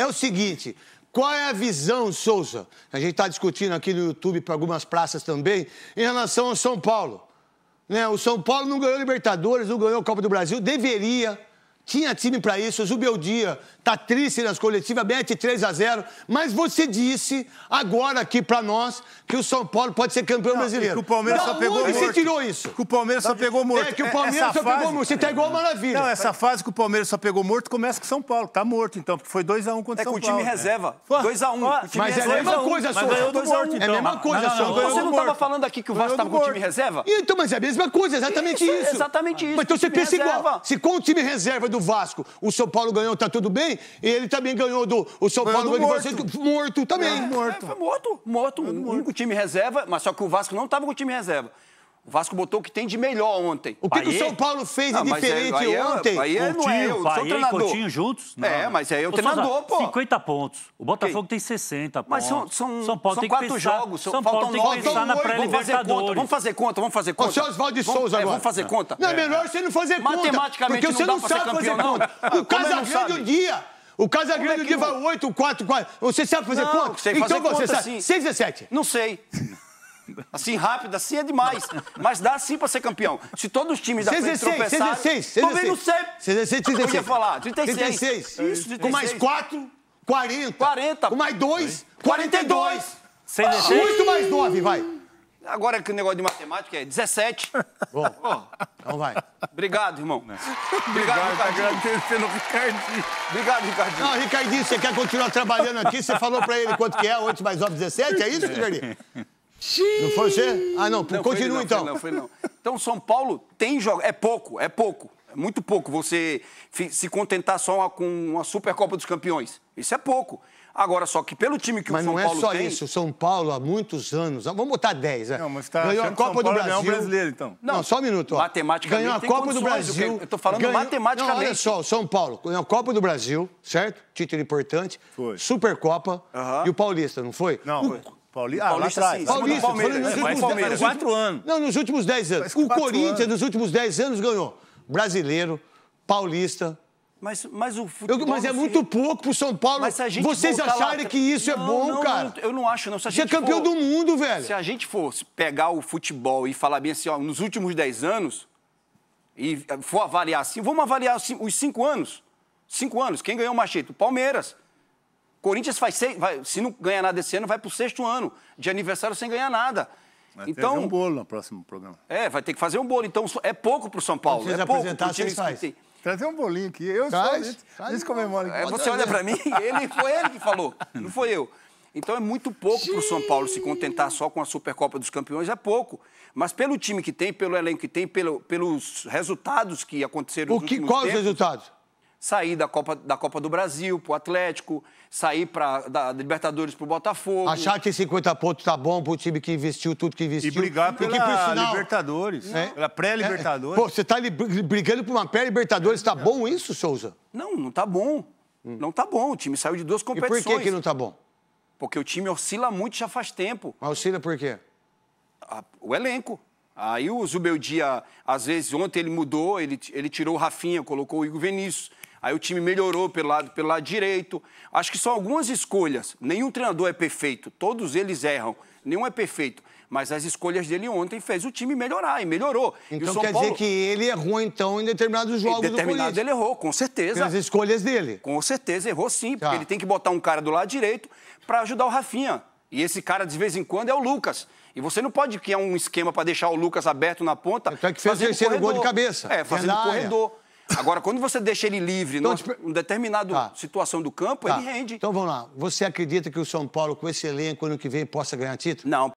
É o seguinte, qual é a visão, Souza? A gente está discutindo aqui no YouTube para algumas praças também, em relação ao São Paulo. Né? O São Paulo não ganhou Libertadores, não ganhou a Copa do Brasil, deveria tinha time para isso, o Zubeldia tá triste nas coletivas, mete 3 a 0 mas você disse agora aqui para nós que o São Paulo pode ser campeão não, brasileiro. Que o Palmeiras não, só pegou morto. você tirou isso? Que o Palmeiras só pegou morto. É, que o Palmeiras essa só fase... pegou morto. Você tá igual maravilha. Não, essa fase que o Palmeiras só pegou morto começa com São Paulo. Tá morto, então, porque foi 2x1 um contra é, São Paulo. É com o time reserva. 2x1. É. Um. mas é a mesma coisa, só então. É a mesma coisa, só Você não tava falando aqui que o Vasco tava com o time reserva? Então, mas é a mesma coisa, exatamente isso. Exatamente isso. Mas então você pensa igual. Se com o time reserva do Vasco, o São Paulo ganhou, tá tudo bem? E ele também ganhou do. O São ganhou Paulo ganhou morto. Você, morto também. É, morto. É, foi morto, morto. morto. O único time reserva, mas só que o Vasco não estava com o time reserva. O Vasco botou o que tem de melhor ontem. O que, que o São Paulo fez não, ah, de é, diferente é, ontem? Aí é, não é eu, o sou treinador. Coutinho juntos? Não. É, mas aí é o treinador, Sousa, pô. 50 pontos. O Botafogo okay. tem 60 pontos. Mas são, são, são Paulo são tem quatro pensar, jogos. São, são Paulo, tem que pensar 8, na pré-libertadores. Vamos fazer conta, vamos fazer conta. Ô, seu Oswaldo de Souza agora. É, vamos fazer conta. Não, é melhor você não fazer conta. Matematicamente porque você não, sabe fazer conta. Ah, o é Casagrande um dia... O Casagrande é dia vai 8, 4, 4. Você sabe fazer não, conta? então fazer você conta, sabe. Sim. 6 e 7. Não sei. Assim, rápido, assim é demais. Mas dá sim pra ser campeão. Se todos os times da 16, frente tropeçarem... 16, 16, 16. Talvez não sei. 16, 36. Eu ia falar, 36. 36. Isso, 36. Com mais 4, 40. 40. Com mais 2, 42. 42. 8 mais 9, vai. Agora que o negócio de matemática é 17. Bom, oh. então vai. Obrigado, irmão. Né? Obrigado, Obrigado Ricardinho. agradecendo Ricardinho. Obrigado, Ricardinho. Não, Ricardinho, você quer continuar trabalhando aqui? Você falou pra ele quanto que é, 8 mais 9, 17? É isso, é. Ricardinho? É. Xiii. Não foi você? Ah, não. não Continua então. não, foi não. Então, São Paulo tem jogo. É pouco, é pouco. É muito pouco você se contentar só uma, com uma Supercopa dos Campeões. Isso é pouco. Agora, só que pelo time que mas o São Paulo tem... Mas não é só tem... isso. São Paulo, há muitos anos... Vamos botar 10, né? Não, mas tá... Ganhou a Copa do é Brasil... Não, brasileiro, então. Não, não só um minuto. Ó. Matematicamente Ganhou a Copa do Brasil... Eu tô falando ganhou... matematicamente. Não, olha só. São Paulo ganhou a Copa do Brasil, certo? Título importante. Foi. Supercopa. Uh -huh. E o Paulista, não foi? Não, o... foi. Pauli... Ah, Paulista, lá atrás. Paulista, Palmeiras. Nos últimos, Palmeiras. Dez, quatro anos. Não, nos últimos dez anos. O Corinthians, anos. nos últimos dez anos, ganhou brasileiro, paulista. Mas, mas o futebol. Eu, mas é muito pouco pro São Paulo. Mas se a gente Vocês acharem lá... que isso não, é bom, não, cara? Não, eu não acho, não. Se a gente Você é campeão for... do mundo, velho. Se a gente fosse pegar o futebol e falar bem assim, ó, nos últimos dez anos, e for avaliar assim, vamos avaliar os cinco anos. Cinco anos. Quem ganhou o machete? O Palmeiras. Corinthians faz seis, vai, se não ganhar nada esse ano, vai para o sexto ano de aniversário sem ganhar nada. Vai então, ter um bolo no próximo programa. É, vai ter que fazer um bolo. Então é pouco para o São Paulo. Se é pouco para o time que tem. Trazer um bolinho aqui. Eu traz, sou. Traz, eles comemoram. É, você olha para mim, ele, foi ele que falou, não foi eu. Então é muito pouco para o São Paulo se contentar só com a Supercopa dos Campeões, é pouco. Mas pelo time que tem, pelo elenco que tem, pelo, pelos resultados que aconteceram. O que, quais os resultados? sair da Copa, da Copa do Brasil pro Atlético, sair pra, da, Libertadores pro Botafogo. Achar que 50 pontos tá bom pro time que investiu tudo que investiu. E brigar pela Porque, por Libertadores, é? pela pré-Libertadores. É, é. pô, você tá brigando por uma pré-Libertadores, tá bom isso, Souza? Não, não tá bom. Hum. Não tá bom, o time saiu de duas competições. E por que, que não tá bom? Porque o time oscila muito já faz tempo. Mas oscila por quê? A, o elenco. Aí o Zubeldia, às vezes, ontem ele mudou, ele, ele tirou o Rafinha, colocou o Igor Vinícius. Aí o time melhorou pelo lado, pelo lado direito. Acho que são algumas escolhas. Nenhum treinador é perfeito, todos eles erram. Nenhum é perfeito. Mas as escolhas dele ontem fez o time melhorar e melhorou. Então e quer Paulo... dizer que ele errou, então, em determinados jogos em determinado do Corinthians. ele errou, com certeza. As escolhas dele. Com certeza, errou sim, porque tá. ele tem que botar um cara do lado direito para ajudar o Rafinha. E esse cara, de vez em quando, é o Lucas. E você não pode criar um esquema para deixar o Lucas aberto na ponta. Então é que fez o terceiro corredor. gol de cabeça. É, fazendo Verdade. corredor. Agora, quando você deixa ele livre então, numa tipo, determinada tá. situação do campo, tá. ele rende. Então vamos lá. Você acredita que o São Paulo, com esse elenco, ano que vem, possa ganhar título? Não.